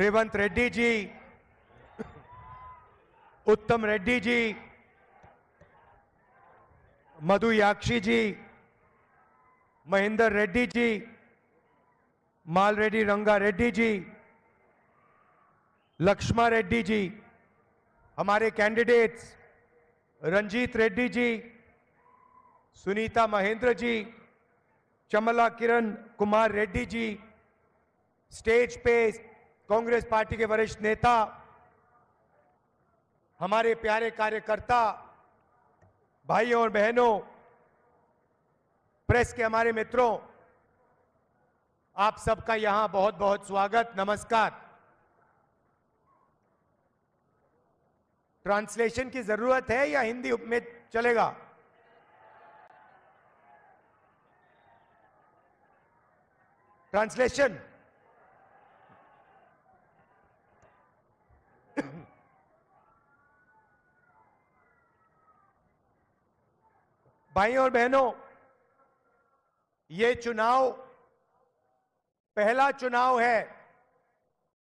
रेवंत रेड्डी जी उत्तम रेड्डी जी मधु याक्षी जी महेंद्र रेड्डी जी माल रेड्डी रंगा रेड्डी जी लक्ष्मा रेड्डी जी हमारे कैंडिडेट्स रंजीत रेड्डी जी सुनीता महेंद्र जी चमला किरण कुमार रेड्डी जी स्टेज पे कांग्रेस पार्टी के वरिष्ठ नेता हमारे प्यारे कार्यकर्ता भाइयों और बहनों प्रेस के हमारे मित्रों आप सबका यहां बहुत बहुत स्वागत नमस्कार ट्रांसलेशन की जरूरत है या हिंदी में चलेगा ट्रांसलेशन भाइयों और बहनों ये चुनाव पहला चुनाव है